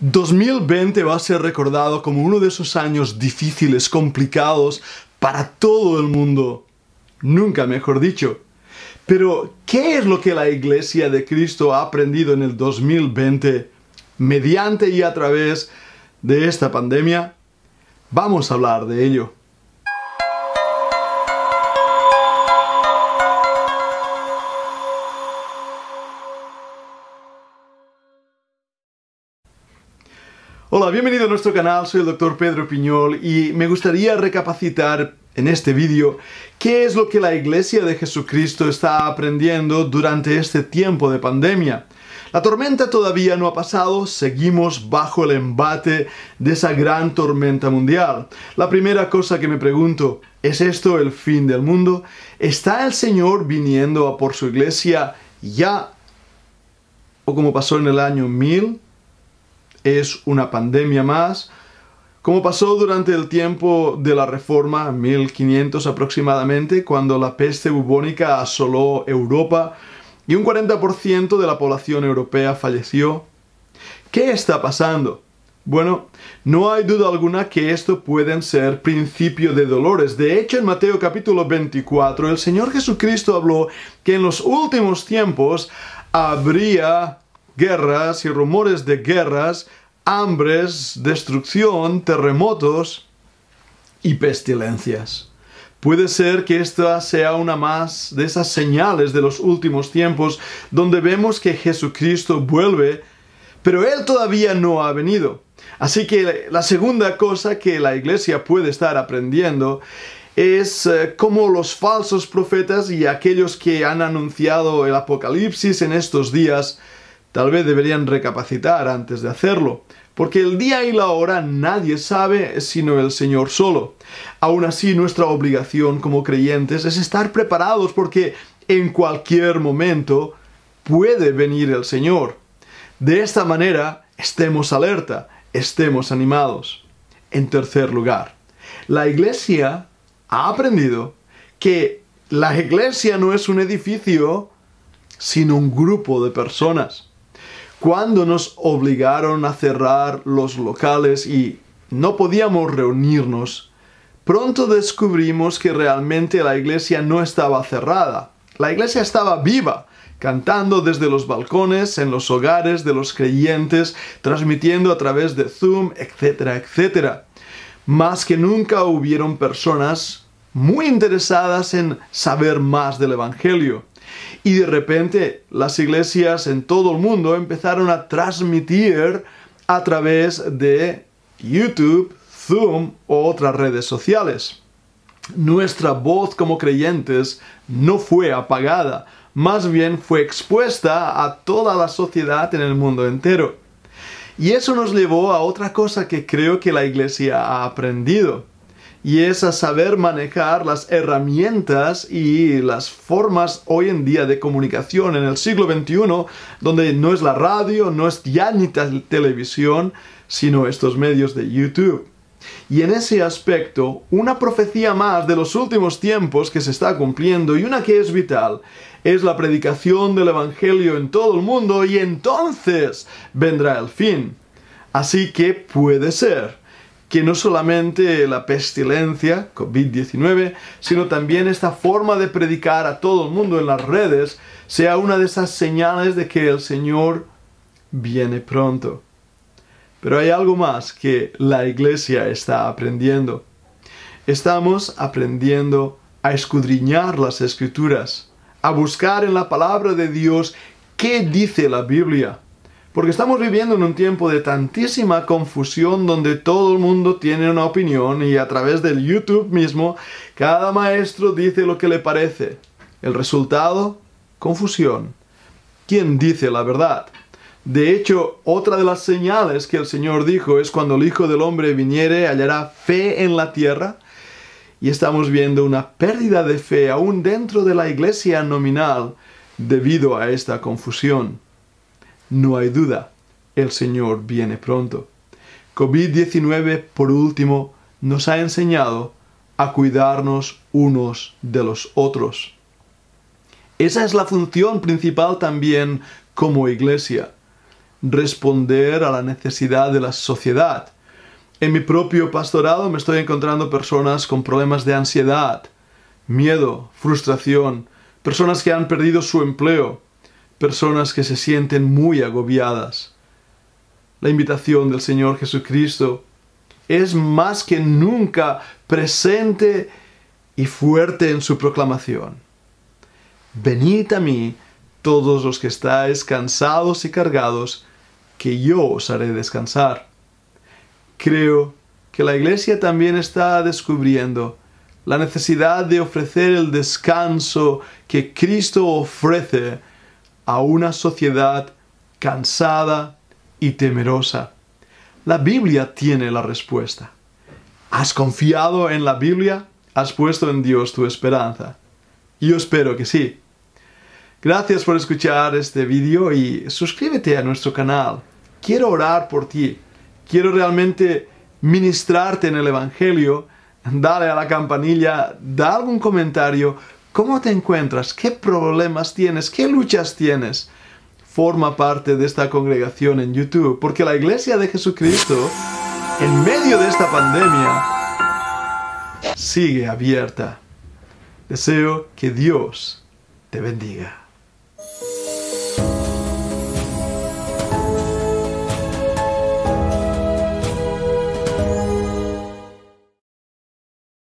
2020 va a ser recordado como uno de esos años difíciles, complicados para todo el mundo. Nunca mejor dicho. Pero, ¿qué es lo que la Iglesia de Cristo ha aprendido en el 2020 mediante y a través de esta pandemia? Vamos a hablar de ello. Hola, bienvenido a nuestro canal, soy el doctor Pedro Piñol y me gustaría recapacitar en este vídeo qué es lo que la Iglesia de Jesucristo está aprendiendo durante este tiempo de pandemia. La tormenta todavía no ha pasado, seguimos bajo el embate de esa gran tormenta mundial. La primera cosa que me pregunto, ¿es esto el fin del mundo? ¿Está el Señor viniendo a por su iglesia ya? ¿O como pasó en el año 1000? es una pandemia más, como pasó durante el tiempo de la Reforma, 1500 aproximadamente, cuando la peste bubónica asoló Europa y un 40% de la población europea falleció. ¿Qué está pasando? Bueno, no hay duda alguna que esto pueden ser principio de dolores. De hecho, en Mateo capítulo 24, el Señor Jesucristo habló que en los últimos tiempos habría guerras y rumores de guerras, hambres, destrucción, terremotos y pestilencias. Puede ser que esta sea una más de esas señales de los últimos tiempos donde vemos que Jesucristo vuelve, pero Él todavía no ha venido. Así que la segunda cosa que la iglesia puede estar aprendiendo es eh, cómo los falsos profetas y aquellos que han anunciado el apocalipsis en estos días Tal vez deberían recapacitar antes de hacerlo, porque el día y la hora nadie sabe sino el Señor solo. Aún así, nuestra obligación como creyentes es estar preparados porque en cualquier momento puede venir el Señor. De esta manera, estemos alerta, estemos animados. En tercer lugar, la iglesia ha aprendido que la iglesia no es un edificio, sino un grupo de personas cuando nos obligaron a cerrar los locales y no podíamos reunirnos, pronto descubrimos que realmente la iglesia no estaba cerrada. La iglesia estaba viva, cantando desde los balcones, en los hogares de los creyentes, transmitiendo a través de Zoom, etcétera, etcétera. Más que nunca hubieron personas muy interesadas en saber más del Evangelio. Y de repente las iglesias en todo el mundo empezaron a transmitir a través de YouTube, Zoom o otras redes sociales. Nuestra voz como creyentes no fue apagada, más bien fue expuesta a toda la sociedad en el mundo entero. Y eso nos llevó a otra cosa que creo que la iglesia ha aprendido y es a saber manejar las herramientas y las formas hoy en día de comunicación en el siglo XXI, donde no es la radio, no es ya ni televisión, sino estos medios de YouTube. Y en ese aspecto, una profecía más de los últimos tiempos que se está cumpliendo y una que es vital, es la predicación del Evangelio en todo el mundo y entonces vendrá el fin. Así que puede ser que no solamente la pestilencia, COVID-19, sino también esta forma de predicar a todo el mundo en las redes sea una de esas señales de que el Señor viene pronto. Pero hay algo más que la iglesia está aprendiendo. Estamos aprendiendo a escudriñar las escrituras, a buscar en la palabra de Dios qué dice la Biblia porque estamos viviendo en un tiempo de tantísima confusión donde todo el mundo tiene una opinión y a través del YouTube mismo cada maestro dice lo que le parece. El resultado, confusión. ¿Quién dice la verdad? De hecho, otra de las señales que el Señor dijo es cuando el Hijo del Hombre viniere, hallará fe en la tierra. Y estamos viendo una pérdida de fe aún dentro de la iglesia nominal debido a esta confusión. No hay duda, el Señor viene pronto. COVID-19, por último, nos ha enseñado a cuidarnos unos de los otros. Esa es la función principal también como iglesia, responder a la necesidad de la sociedad. En mi propio pastorado me estoy encontrando personas con problemas de ansiedad, miedo, frustración, personas que han perdido su empleo, personas que se sienten muy agobiadas. La invitación del Señor Jesucristo es más que nunca presente y fuerte en su proclamación. Venid a mí todos los que estáis cansados y cargados, que yo os haré descansar. Creo que la Iglesia también está descubriendo la necesidad de ofrecer el descanso que Cristo ofrece a una sociedad cansada y temerosa. La Biblia tiene la respuesta. ¿Has confiado en la Biblia? ¿Has puesto en Dios tu esperanza? Yo espero que sí. Gracias por escuchar este vídeo y suscríbete a nuestro canal. Quiero orar por ti. Quiero realmente ministrarte en el Evangelio. Dale a la campanilla, da algún comentario ¿Cómo te encuentras? ¿Qué problemas tienes? ¿Qué luchas tienes? Forma parte de esta congregación en YouTube, porque la Iglesia de Jesucristo, en medio de esta pandemia, sigue abierta. Deseo que Dios te bendiga.